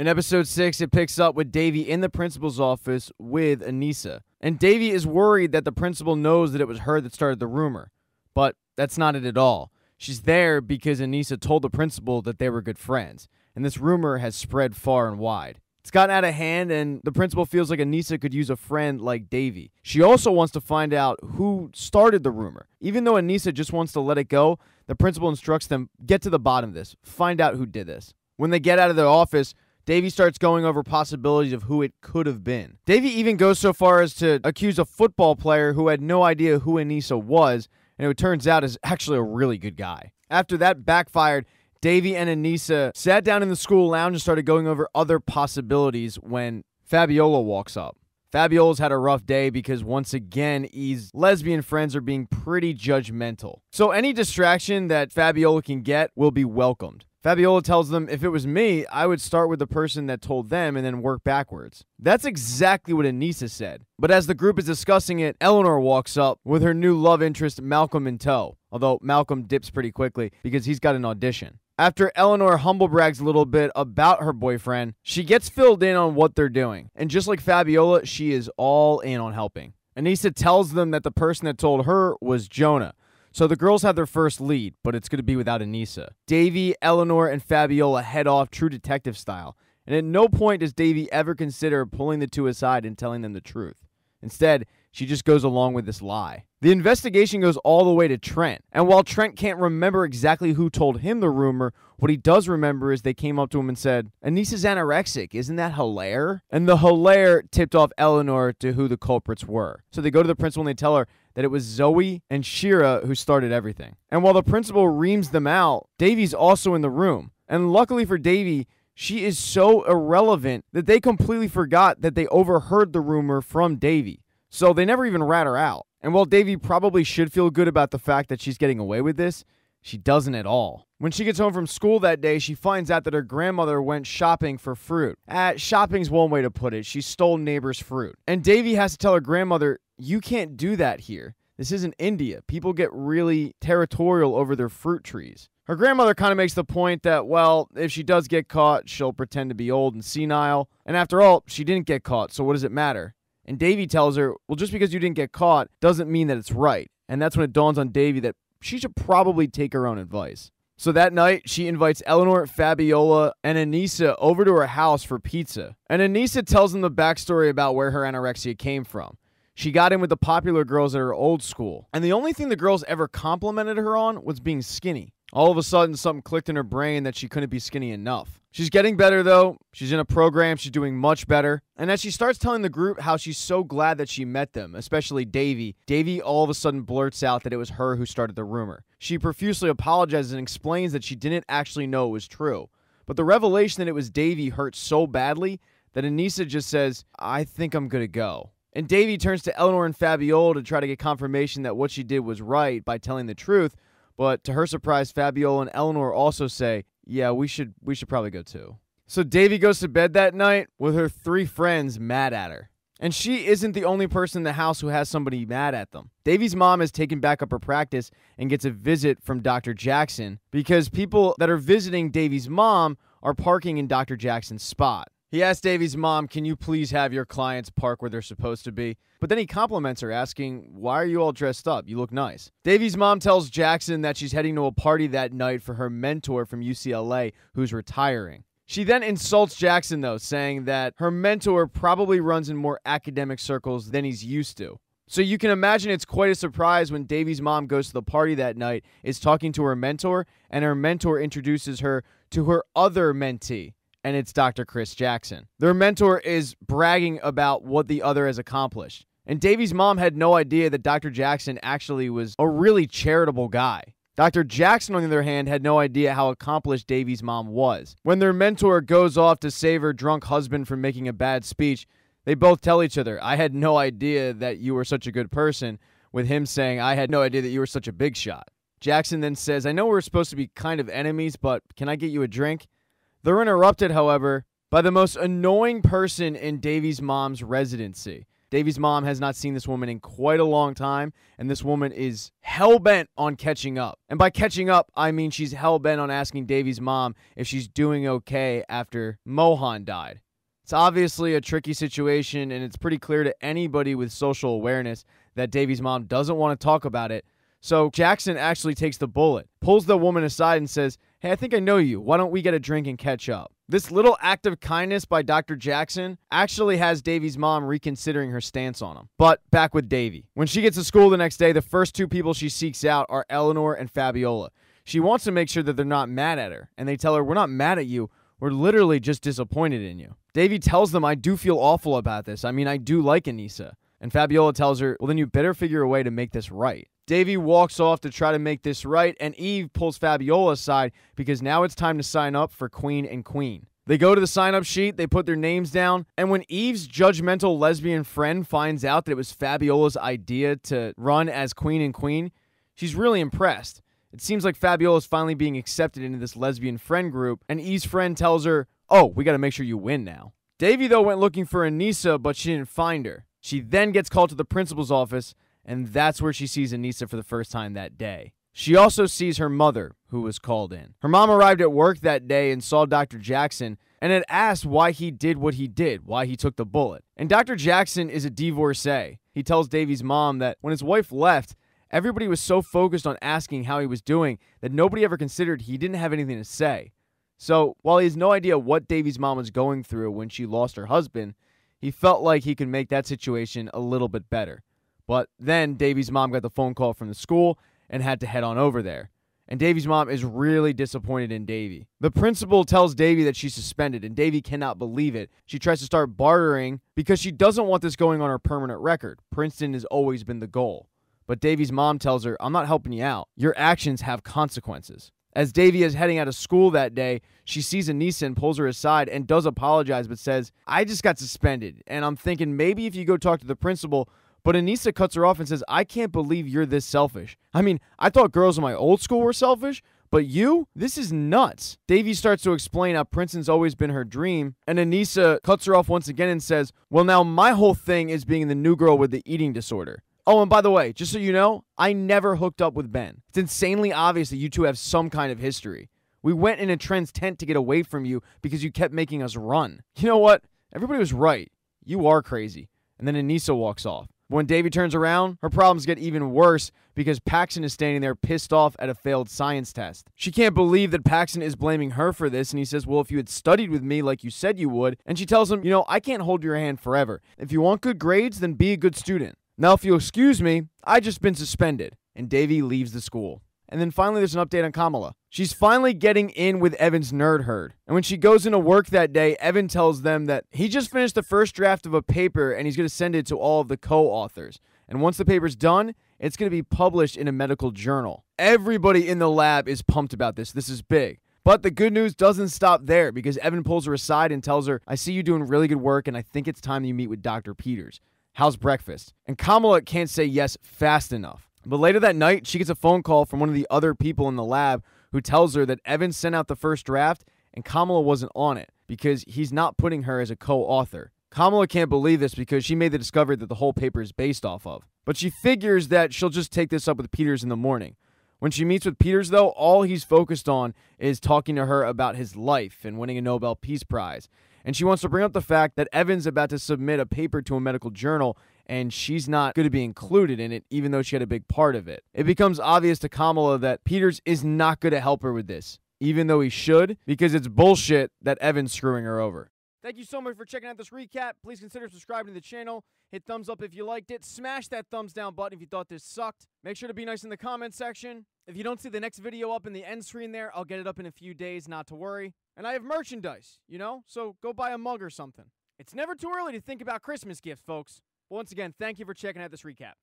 In episode 6, it picks up with Davy in the principal's office with Anissa. And Davy is worried that the principal knows that it was her that started the rumor. But that's not it at all. She's there because Anissa told the principal that they were good friends. And this rumor has spread far and wide. It's gotten out of hand, and the principal feels like Anissa could use a friend like Davy. She also wants to find out who started the rumor. Even though Anissa just wants to let it go, the principal instructs them get to the bottom of this, find out who did this. When they get out of the office, Davey starts going over possibilities of who it could have been. Davey even goes so far as to accuse a football player who had no idea who Anissa was, and who turns out is actually a really good guy. After that backfired, Davey and Anissa sat down in the school lounge and started going over other possibilities when Fabiola walks up. Fabiola's had a rough day because once again, E's lesbian friends are being pretty judgmental. So any distraction that Fabiola can get will be welcomed. Fabiola tells them, if it was me, I would start with the person that told them and then work backwards. That's exactly what Anissa said. But as the group is discussing it, Eleanor walks up with her new love interest, Malcolm in tow. Although Malcolm dips pretty quickly because he's got an audition. After Eleanor humble brags a little bit about her boyfriend, she gets filled in on what they're doing. And just like Fabiola, she is all in on helping. Anissa tells them that the person that told her was Jonah. So the girls have their first lead, but it's going to be without Anissa. Davy, Eleanor, and Fabiola head off true detective style. And at no point does Davy ever consider pulling the two aside and telling them the truth. Instead, she just goes along with this lie. The investigation goes all the way to Trent, and while Trent can't remember exactly who told him the rumor, what he does remember is they came up to him and said, Anissa's anorexic, isn't that hilarious? And the hilarious tipped off Eleanor to who the culprits were. So they go to the principal and they tell her that it was Zoe and Shira who started everything. And while the principal reams them out, Davy's also in the room. And luckily for Davy, she is so irrelevant that they completely forgot that they overheard the rumor from Davy. So they never even rat her out. And while Davy probably should feel good about the fact that she's getting away with this, she doesn't at all. When she gets home from school that day, she finds out that her grandmother went shopping for fruit. At shopping's one way to put it. She stole neighbor's fruit. And Davy has to tell her grandmother, "You can't do that here. This isn't India. People get really territorial over their fruit trees." Her grandmother kind of makes the point that, well, if she does get caught, she'll pretend to be old and senile. And after all, she didn't get caught, so what does it matter? And Davy tells her, well, just because you didn't get caught doesn't mean that it's right. And that's when it dawns on Davy that she should probably take her own advice. So that night, she invites Eleanor, Fabiola, and Anissa over to her house for pizza. And Anissa tells them the backstory about where her anorexia came from. She got in with the popular girls at her old school, and the only thing the girls ever complimented her on was being skinny. All of a sudden, something clicked in her brain that she couldn't be skinny enough. She's getting better, though. She's in a program, she's doing much better. And as she starts telling the group how she's so glad that she met them, especially Davy, Davy all of a sudden blurts out that it was her who started the rumor. She profusely apologizes and explains that she didn't actually know it was true. But the revelation that it was Davy hurt so badly that Anissa just says, I think I'm gonna go. And Davy turns to Eleanor and Fabiola to try to get confirmation that what she did was right by telling the truth, but to her surprise, Fabiola and Eleanor also say, "Yeah, we should we should probably go too." So Davy goes to bed that night with her three friends mad at her. And she isn't the only person in the house who has somebody mad at them. Davy's mom has taken back up her practice and gets a visit from Dr. Jackson because people that are visiting Davy's mom are parking in Dr. Jackson's spot. He asked Davy's mom, Can you please have your clients park where they're supposed to be? But then he compliments her, asking, Why are you all dressed up? You look nice. Davy's mom tells Jackson that she's heading to a party that night for her mentor from UCLA who's retiring. She then insults Jackson, though, saying that her mentor probably runs in more academic circles than he's used to. So you can imagine it's quite a surprise when Davy's mom goes to the party that night, is talking to her mentor, and her mentor introduces her to her other mentee and it's Dr. Chris Jackson. Their mentor is bragging about what the other has accomplished. And Davy's mom had no idea that Dr. Jackson actually was a really charitable guy. Dr. Jackson, on the other hand, had no idea how accomplished Davy's mom was. When their mentor goes off to save her drunk husband from making a bad speech, they both tell each other, I had no idea that you were such a good person, with him saying, I had no idea that you were such a big shot. Jackson then says, I know we're supposed to be kind of enemies, but can I get you a drink? They're interrupted, however, by the most annoying person in Davy's mom's residency. Davy's mom has not seen this woman in quite a long time, and this woman is hell bent on catching up. And by catching up, I mean she's hell bent on asking Davy's mom if she's doing okay after Mohan died. It's obviously a tricky situation, and it's pretty clear to anybody with social awareness that Davy's mom doesn't want to talk about it. So Jackson actually takes the bullet, pulls the woman aside, and says, Hey, I think I know you. Why don't we get a drink and catch up? This little act of kindness by Dr. Jackson actually has Davy's mom reconsidering her stance on him. But back with Davy. When she gets to school the next day, the first two people she seeks out are Eleanor and Fabiola. She wants to make sure that they're not mad at her, and they tell her, We're not mad at you. We're literally just disappointed in you. Davy tells them, I do feel awful about this. I mean, I do like Anissa. And Fabiola tells her, Well, then you better figure a way to make this right. Davey walks off to try to make this right, and Eve pulls Fabiola aside because now it's time to sign up for Queen and Queen. They go to the sign up sheet, they put their names down, and when Eve's judgmental lesbian friend finds out that it was Fabiola's idea to run as Queen and Queen, she's really impressed. It seems like Fabiola's finally being accepted into this lesbian friend group, and Eve's friend tells her, Oh, we gotta make sure you win now. Davy, though, went looking for Anissa, but she didn't find her. She then gets called to the principal's office, and that's where she sees Anissa for the first time that day. She also sees her mother, who was called in. Her mom arrived at work that day and saw Dr. Jackson and had asked why he did what he did, why he took the bullet. And Dr. Jackson is a divorcee. He tells Davy's mom that when his wife left, everybody was so focused on asking how he was doing that nobody ever considered he didn't have anything to say. So, while he has no idea what Davy's mom was going through when she lost her husband, he felt like he could make that situation a little bit better. But then Davy's mom got the phone call from the school and had to head on over there. And Davy's mom is really disappointed in Davy. The principal tells Davy that she's suspended, and Davy cannot believe it. She tries to start bartering because she doesn't want this going on her permanent record. Princeton has always been the goal. But Davy's mom tells her, I'm not helping you out. Your actions have consequences. As Davy is heading out of school that day, she sees Anissa and pulls her aside and does apologize, but says, I just got suspended. And I'm thinking maybe if you go talk to the principal, but Anissa cuts her off and says, I can't believe you're this selfish. I mean, I thought girls in my old school were selfish, but you? This is nuts. Davy starts to explain how Princeton's always been her dream, and Anissa cuts her off once again and says, Well, now my whole thing is being the new girl with the eating disorder. Oh, and by the way, just so you know, I never hooked up with Ben. It's insanely obvious that you two have some kind of history. We went in a Trent's tent to get away from you because you kept making us run. You know what? Everybody was right. You are crazy. And then Anissa walks off. When Davy turns around, her problems get even worse because Paxton is standing there pissed off at a failed science test. She can't believe that Paxton is blaming her for this, and he says, Well, if you had studied with me like you said you would, and she tells him, You know, I can't hold your hand forever. If you want good grades, then be a good student. Now, if you'll excuse me, I just been suspended. And Davy leaves the school. And then finally, there's an update on Kamala. She's finally getting in with Evan's nerd herd. And when she goes into work that day, Evan tells them that he just finished the first draft of a paper and he's going to send it to all of the co authors. And once the paper's done, it's going to be published in a medical journal. Everybody in the lab is pumped about this. This is big. But the good news doesn't stop there because Evan pulls her aside and tells her, I see you doing really good work and I think it's time you meet with Dr. Peters. How's breakfast? And Kamala can't say yes fast enough. But later that night, she gets a phone call from one of the other people in the lab who tells her that Evans sent out the first draft and Kamala wasn't on it because he's not putting her as a co author. Kamala can't believe this because she made the discovery that the whole paper is based off of. But she figures that she'll just take this up with Peters in the morning. When she meets with Peters, though, all he's focused on is talking to her about his life and winning a Nobel Peace Prize. And she wants to bring up the fact that Evan's about to submit a paper to a medical journal and she's not going to be included in it, even though she had a big part of it. It becomes obvious to Kamala that Peters is not going to help her with this, even though he should, because it's bullshit that Evan's screwing her over. Thank you so much for checking out this recap. Please consider subscribing to the channel. Hit thumbs up if you liked it. Smash that thumbs down button if you thought this sucked. Make sure to be nice in the comment section. If you don't see the next video up in the end screen there, I'll get it up in a few days, not to worry. And I have merchandise, you know? So go buy a mug or something. It's never too early to think about Christmas gifts, folks once again, thank you for checking out this recap.